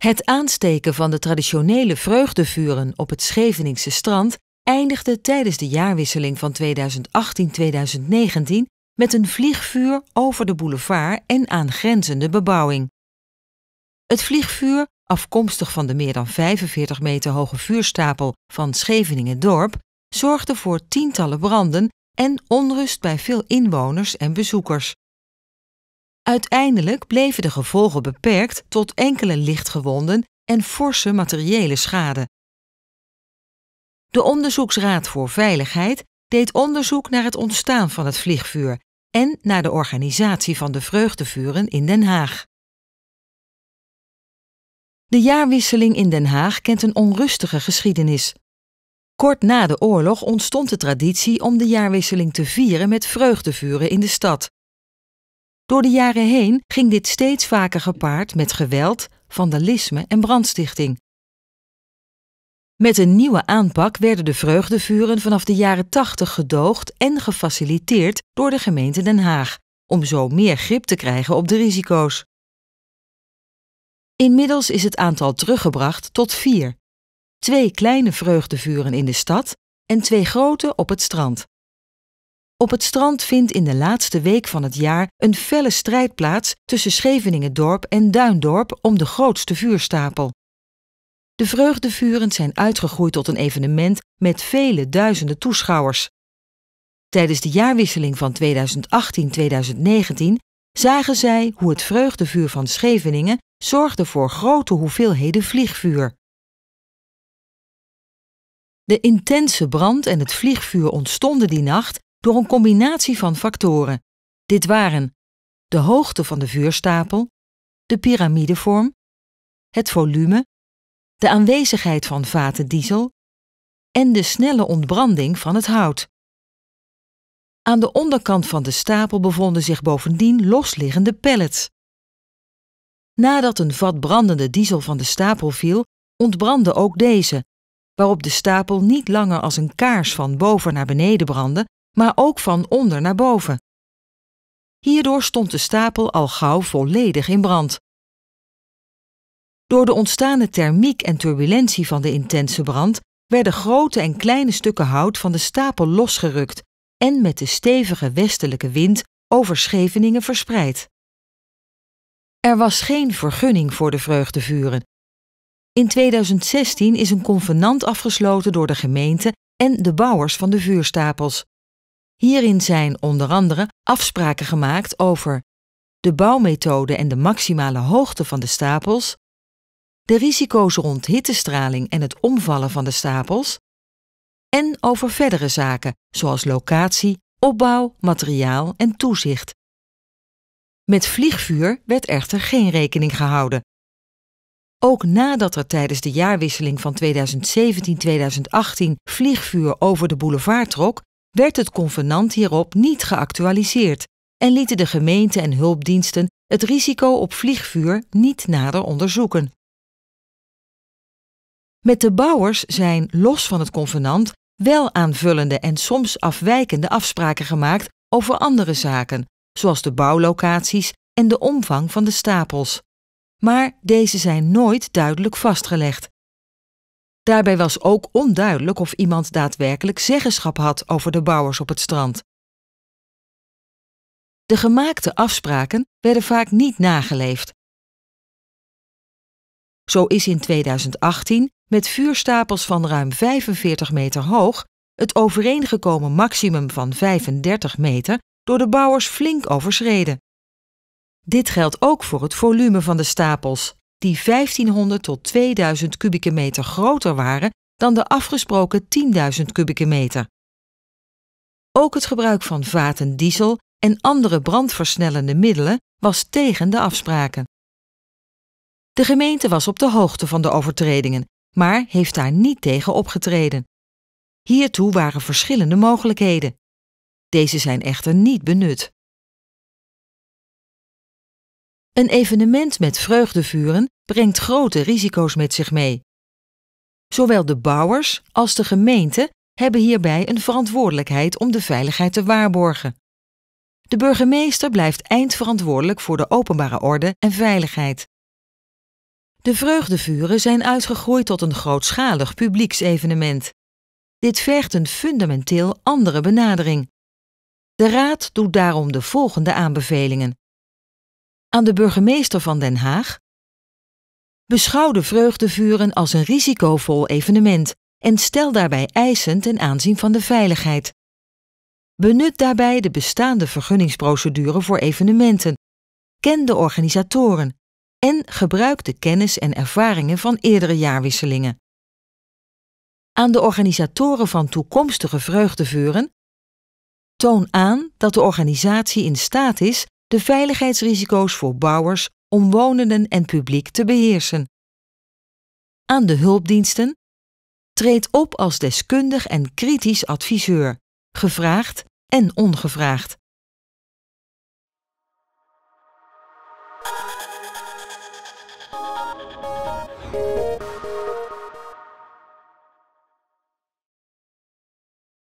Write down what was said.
Het aansteken van de traditionele vreugdevuren op het Scheveningse strand eindigde tijdens de jaarwisseling van 2018-2019 met een vliegvuur over de boulevard en aangrenzende bebouwing. Het vliegvuur, afkomstig van de meer dan 45 meter hoge vuurstapel van Scheveningen Dorp, zorgde voor tientallen branden en onrust bij veel inwoners en bezoekers. Uiteindelijk bleven de gevolgen beperkt tot enkele lichtgewonden en forse materiële schade. De Onderzoeksraad voor Veiligheid deed onderzoek naar het ontstaan van het vliegvuur en naar de organisatie van de vreugdevuren in Den Haag. De jaarwisseling in Den Haag kent een onrustige geschiedenis. Kort na de oorlog ontstond de traditie om de jaarwisseling te vieren met vreugdevuren in de stad. Door de jaren heen ging dit steeds vaker gepaard met geweld, vandalisme en brandstichting. Met een nieuwe aanpak werden de vreugdevuren vanaf de jaren 80 gedoogd en gefaciliteerd door de gemeente Den Haag, om zo meer grip te krijgen op de risico's. Inmiddels is het aantal teruggebracht tot vier twee kleine vreugdevuren in de stad en twee grote op het strand. Op het strand vindt in de laatste week van het jaar een felle strijd plaats tussen Scheveningen-dorp en Duindorp om de grootste vuurstapel. De vreugdevuren zijn uitgegroeid tot een evenement met vele duizenden toeschouwers. Tijdens de jaarwisseling van 2018-2019 zagen zij hoe het vreugdevuur van Scheveningen zorgde voor grote hoeveelheden vliegvuur. De intense brand en het vliegvuur ontstonden die nacht door een combinatie van factoren. Dit waren de hoogte van de vuurstapel, de piramidevorm, het volume, de aanwezigheid van vaten diesel en de snelle ontbranding van het hout. Aan de onderkant van de stapel bevonden zich bovendien losliggende pellets. Nadat een vat brandende diesel van de stapel viel, ontbrandde ook deze, waarop de stapel niet langer als een kaars van boven naar beneden brandde, maar ook van onder naar boven. Hierdoor stond de stapel al gauw volledig in brand. Door de ontstane thermiek en turbulentie van de intense brand werden grote en kleine stukken hout van de stapel losgerukt en met de stevige westelijke wind over Scheveningen verspreid. Er was geen vergunning voor de vreugdevuren in 2016 is een convenant afgesloten door de gemeente en de bouwers van de vuurstapels. Hierin zijn onder andere afspraken gemaakt over de bouwmethode en de maximale hoogte van de stapels, de risico's rond hittestraling en het omvallen van de stapels, en over verdere zaken zoals locatie, opbouw, materiaal en toezicht. Met vliegvuur werd echter geen rekening gehouden, ook nadat er tijdens de jaarwisseling van 2017-2018 vliegvuur over de boulevard trok, werd het convenant hierop niet geactualiseerd en lieten de gemeente en hulpdiensten het risico op vliegvuur niet nader onderzoeken. Met de bouwers zijn, los van het convenant, wel aanvullende en soms afwijkende afspraken gemaakt over andere zaken, zoals de bouwlocaties en de omvang van de stapels maar deze zijn nooit duidelijk vastgelegd. Daarbij was ook onduidelijk of iemand daadwerkelijk zeggenschap had over de bouwers op het strand. De gemaakte afspraken werden vaak niet nageleefd. Zo is in 2018 met vuurstapels van ruim 45 meter hoog het overeengekomen maximum van 35 meter door de bouwers flink overschreden. Dit geldt ook voor het volume van de stapels, die 1500 tot 2000 kubieke meter groter waren dan de afgesproken 10.000 kubieke meter. Ook het gebruik van vaten diesel en andere brandversnellende middelen was tegen de afspraken. De gemeente was op de hoogte van de overtredingen, maar heeft daar niet tegen opgetreden. Hiertoe waren verschillende mogelijkheden. Deze zijn echter niet benut. Een evenement met vreugdevuren brengt grote risico's met zich mee. Zowel de bouwers als de gemeente hebben hierbij een verantwoordelijkheid om de veiligheid te waarborgen. De burgemeester blijft eindverantwoordelijk voor de openbare orde en veiligheid. De vreugdevuren zijn uitgegroeid tot een grootschalig publieksevenement. Dit vergt een fundamenteel andere benadering. De Raad doet daarom de volgende aanbevelingen aan de burgemeester van Den Haag, beschouw de vreugdevuren als een risicovol evenement en stel daarbij eisen ten aanzien van de veiligheid. Benut daarbij de bestaande vergunningsprocedure voor evenementen. Ken de organisatoren en gebruik de kennis en ervaringen van eerdere jaarwisselingen. Aan de organisatoren van toekomstige vreugdevuren toon aan dat de organisatie in staat is de veiligheidsrisico's voor bouwers, omwonenden en publiek te beheersen. Aan de hulpdiensten treed op als deskundig en kritisch adviseur, gevraagd en ongevraagd.